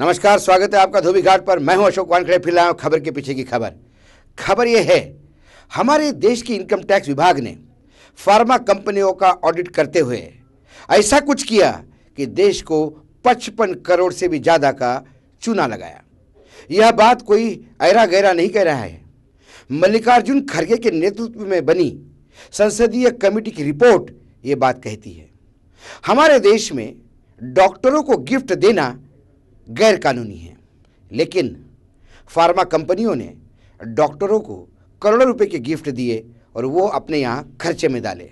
नमस्कार स्वागत है आपका धोबी घाट पर मैं हूं अशोक वानखड़े फिर लाया खबर के पीछे की खबर खबर यह है हमारे देश की इनकम टैक्स विभाग ने फार्मा कंपनियों का ऑडिट करते हुए ऐसा कुछ किया कि देश को 55 करोड़ से भी ज़्यादा का चूना लगाया यह बात कोई ऐरा गहरा नहीं कह रहा है मल्लिकार्जुन खड़गे के नेतृत्व में बनी संसदीय कमेटी की रिपोर्ट ये बात कहती है हमारे देश में डॉक्टरों को गिफ्ट देना गैरकानूनी है लेकिन फार्मा कंपनियों ने डॉक्टरों को करोड़ों रुपए के गिफ्ट दिए और वो अपने यहाँ खर्चे में डाले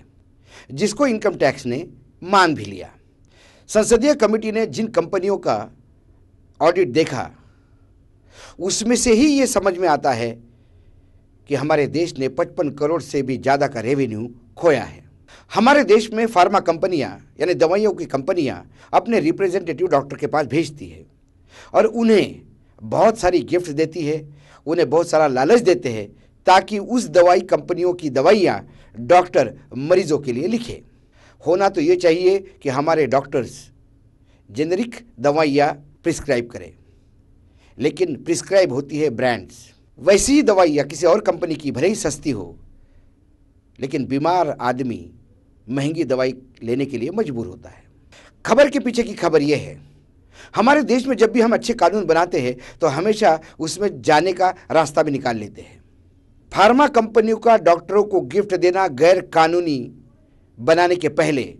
जिसको इनकम टैक्स ने मान भी लिया संसदीय कमेटी ने जिन कंपनियों का ऑडिट देखा उसमें से ही ये समझ में आता है कि हमारे देश ने 55 करोड़ से भी ज़्यादा का रेवेन्यू खोया है हमारे देश में फार्मा कंपनियां यानी दवाइयों की कंपनियां अपने रिप्रेजेंटेटिव डॉक्टर के पास भेजती है और उन्हें बहुत सारी गिफ्ट देती है उन्हें बहुत सारा लालच देते हैं ताकि उस दवाई कंपनियों की दवाइयाँ डॉक्टर मरीजों के लिए लिखे होना तो ये चाहिए कि हमारे डॉक्टर्स जेनरिक दवाइयाँ प्रिस्क्राइब करें लेकिन प्रिस्क्राइब होती है ब्रांड्स वैसी ही दवाइयाँ किसी और कंपनी की भले ही सस्ती हो लेकिन बीमार आदमी महंगी दवाई लेने के लिए मजबूर होता है खबर के पीछे की खबर यह है हमारे देश में जब भी हम अच्छे कानून बनाते हैं तो हमेशा उसमें जाने का रास्ता भी निकाल लेते हैं फार्मा कंपनियों का डॉक्टरों को गिफ्ट देना गैर कानूनी बनाने के पहले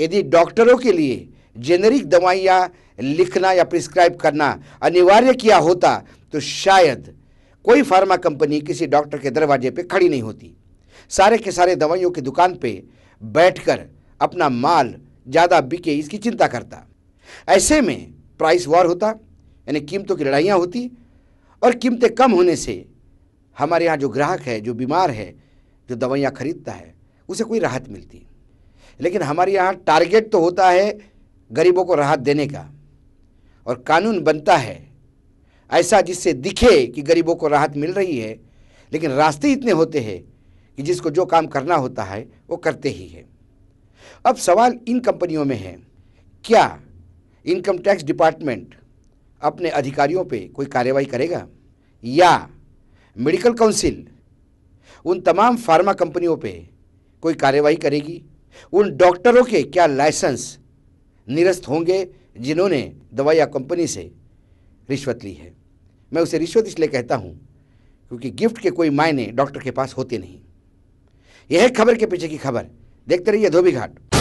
यदि डॉक्टरों के लिए जेनरिक दवाइयाँ लिखना या प्रिस्क्राइब करना अनिवार्य किया होता तो शायद कोई फार्मा कंपनी किसी डॉक्टर के दरवाजे पर खड़ी नहीं होती सारे के सारे दवाइयों की दुकान पर बैठकर अपना माल ज़्यादा बिके इसकी चिंता करता ऐसे में प्राइस वॉर होता यानी कीमतों की लड़ाइयाँ होती और कीमतें कम होने से हमारे यहाँ जो ग्राहक है जो बीमार है जो दवाइयाँ खरीदता है उसे कोई राहत मिलती लेकिन हमारे यहाँ टारगेट तो होता है गरीबों को राहत देने का और कानून बनता है ऐसा जिससे दिखे कि गरीबों को राहत मिल रही है लेकिन रास्ते इतने होते हैं कि जिसको जो काम करना होता है वो करते ही है अब सवाल इन कंपनियों में है क्या इनकम टैक्स डिपार्टमेंट अपने अधिकारियों पे कोई कार्रवाई करेगा या मेडिकल काउंसिल उन तमाम फार्मा कंपनियों पे कोई कार्रवाई करेगी उन डॉक्टरों के क्या लाइसेंस निरस्त होंगे जिन्होंने दवाई या कंपनी से रिश्वत ली है मैं उसे रिश्वत इसलिए कहता हूँ क्योंकि गिफ्ट के कोई मायने डॉक्टर के पास होते नहीं यह खबर के पीछे की खबर देखते रहिए धोबी घाट